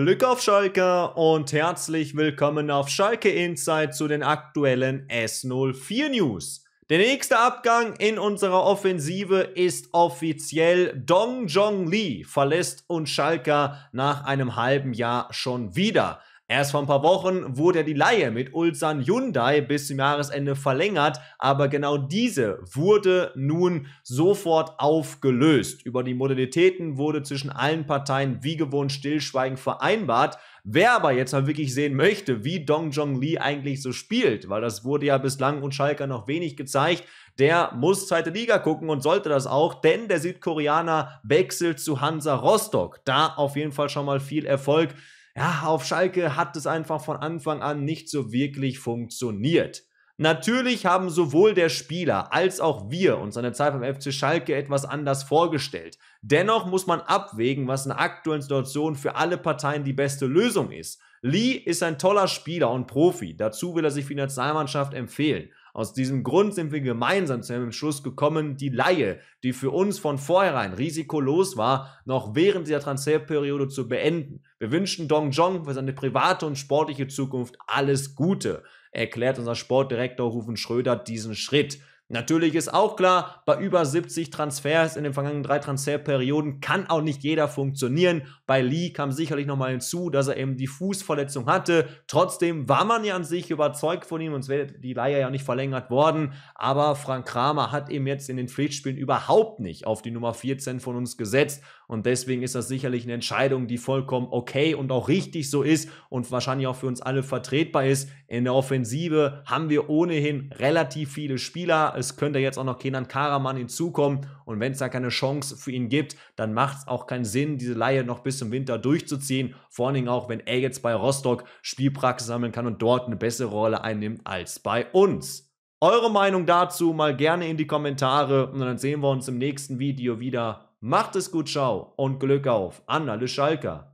Glück auf Schalke und herzlich willkommen auf Schalke Inside zu den aktuellen S04 News. Der nächste Abgang in unserer Offensive ist offiziell. Dong Jong Lee verlässt uns Schalke nach einem halben Jahr schon wieder. Erst vor ein paar Wochen wurde die Laie mit Ulsan Hyundai bis zum Jahresende verlängert, aber genau diese wurde nun sofort aufgelöst. Über die Modalitäten wurde zwischen allen Parteien wie gewohnt stillschweigend vereinbart. Wer aber jetzt mal wirklich sehen möchte, wie Dong Jong Lee eigentlich so spielt, weil das wurde ja bislang und Schalke noch wenig gezeigt, der muss zweite Liga gucken und sollte das auch, denn der Südkoreaner wechselt zu Hansa Rostock. Da auf jeden Fall schon mal viel Erfolg ja, auf Schalke hat es einfach von Anfang an nicht so wirklich funktioniert. Natürlich haben sowohl der Spieler als auch wir uns an Zeit beim FC Schalke etwas anders vorgestellt. Dennoch muss man abwägen, was in der aktuellen Situation für alle Parteien die beste Lösung ist. Lee ist ein toller Spieler und Profi, dazu will er sich für die Nationalmannschaft empfehlen. Aus diesem Grund sind wir gemeinsam zu dem Schluss gekommen, die Laie, die für uns von vornherein risikolos war, noch während dieser Transferperiode zu beenden. Wir wünschen Dong Jong für seine private und sportliche Zukunft alles Gute, erklärt unser Sportdirektor Rufen Schröder diesen Schritt. Natürlich ist auch klar, bei über 70 Transfers in den vergangenen drei Transferperioden kann auch nicht jeder funktionieren. Bei Lee kam sicherlich nochmal hinzu, dass er eben die Fußverletzung hatte. Trotzdem war man ja an sich überzeugt von ihm, sonst wäre die Leier ja nicht verlängert worden. Aber Frank Kramer hat eben jetzt in den Pflichtspielen überhaupt nicht auf die Nummer 14 von uns gesetzt. Und deswegen ist das sicherlich eine Entscheidung, die vollkommen okay und auch richtig so ist und wahrscheinlich auch für uns alle vertretbar ist. In der Offensive haben wir ohnehin relativ viele Spieler es könnte jetzt auch noch Kenan Karaman hinzukommen. Und wenn es da keine Chance für ihn gibt, dann macht es auch keinen Sinn, diese Laie noch bis zum Winter durchzuziehen. Vor allen Dingen auch, wenn er jetzt bei Rostock Spielpraxis sammeln kann und dort eine bessere Rolle einnimmt als bei uns. Eure Meinung dazu mal gerne in die Kommentare und dann sehen wir uns im nächsten Video wieder. Macht es gut, ciao und Glück auf. Anna Le Schalker.